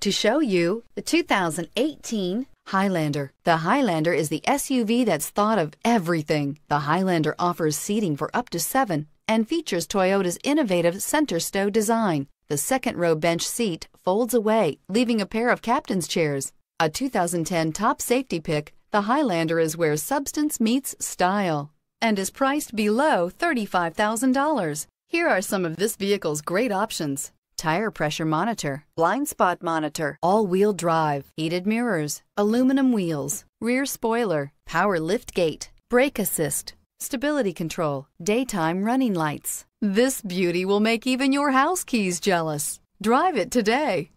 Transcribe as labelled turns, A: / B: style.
A: to show you the 2018 Highlander. The Highlander is the SUV that's thought of everything. The Highlander offers seating for up to seven and features Toyota's innovative center stow design. The second row bench seat folds away, leaving a pair of captain's chairs. A 2010 top safety pick, the Highlander is where substance meets style and is priced below $35,000. Here are some of this vehicle's great options tire pressure monitor, blind spot monitor, all-wheel drive, heated mirrors, aluminum wheels, rear spoiler, power lift gate, brake assist, stability control, daytime running lights. This beauty will make even your house keys jealous. Drive it today.